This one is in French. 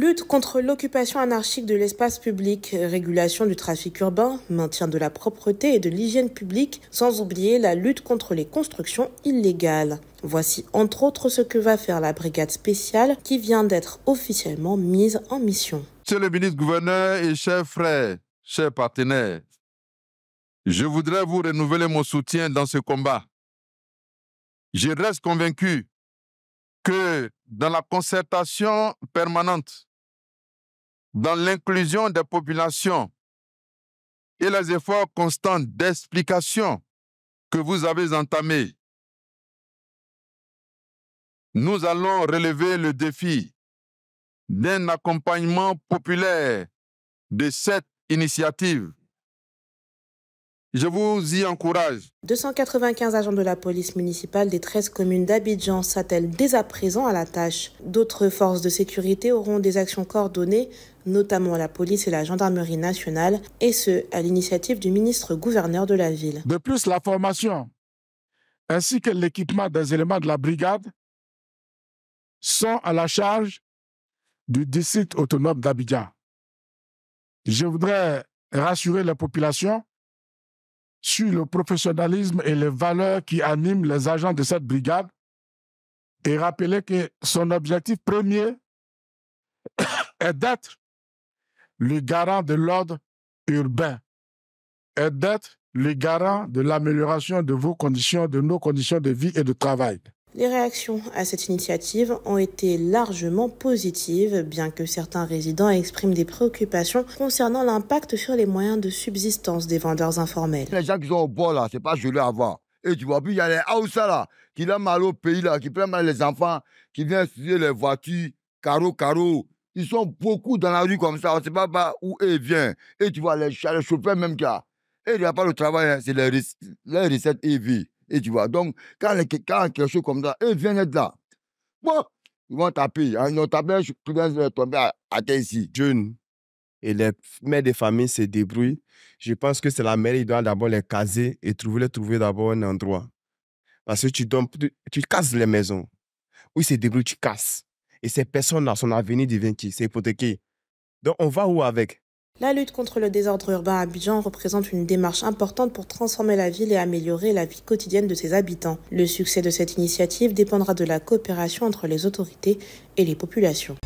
Lutte contre l'occupation anarchique de l'espace public, régulation du trafic urbain, maintien de la propreté et de l'hygiène publique, sans oublier la lutte contre les constructions illégales. Voici entre autres ce que va faire la brigade spéciale qui vient d'être officiellement mise en mission. Monsieur le ministre gouverneur et chers frères, chers partenaires, je voudrais vous renouveler mon soutien dans ce combat. Je reste convaincu que dans la concertation permanente dans l'inclusion des populations et les efforts constants d'explication que vous avez entamés. Nous allons relever le défi d'un accompagnement populaire de cette initiative je vous y encourage. 295 agents de la police municipale des 13 communes d'Abidjan s'attellent dès à présent à la tâche. D'autres forces de sécurité auront des actions coordonnées, notamment la police et la gendarmerie nationale, et ce, à l'initiative du ministre gouverneur de la ville. De plus, la formation ainsi que l'équipement des éléments de la brigade sont à la charge du district autonome d'Abidjan. Je voudrais rassurer la population sur le professionnalisme et les valeurs qui animent les agents de cette brigade et rappeler que son objectif premier est d'être le garant de l'ordre urbain, est d'être le garant de l'amélioration de vos conditions, de nos conditions de vie et de travail. Les réactions à cette initiative ont été largement positives, bien que certains résidents expriment des préoccupations concernant l'impact sur les moyens de subsistance des vendeurs informels. Les gens qui sont au bord là, c'est pas joli à voir. Et tu vois, puis il y a les Haoussa là, qui l'aiment mal au pays là, qui prennent mal les enfants, qui viennent utiliser les voitures, caro-caro, Ils sont beaucoup dans la rue comme ça, on ne sait pas où ils viennent. Et tu vois, les, chauffeurs même qui a. Et il n'y a pas le travail, hein, c'est les, les recettes et vie. Et tu vois, donc, quand, les, quand quelque chose comme ça, eux viennent être là. Bon, ils vont taper. Hein, ils ont tapé, je suis tombé à, à Jeune. Et les mères de famille se débrouillent. Je pense que c'est la mère qui doit d'abord les caser et trouver, trouver d'abord un endroit. Parce que tu, donnes, tu, casses les maisons. Oui, c'est se tu casses. Et ces personnes-là, son avenir devient qui C'est hypothéqué. Donc, on va où avec la lutte contre le désordre urbain à Abidjan représente une démarche importante pour transformer la ville et améliorer la vie quotidienne de ses habitants. Le succès de cette initiative dépendra de la coopération entre les autorités et les populations.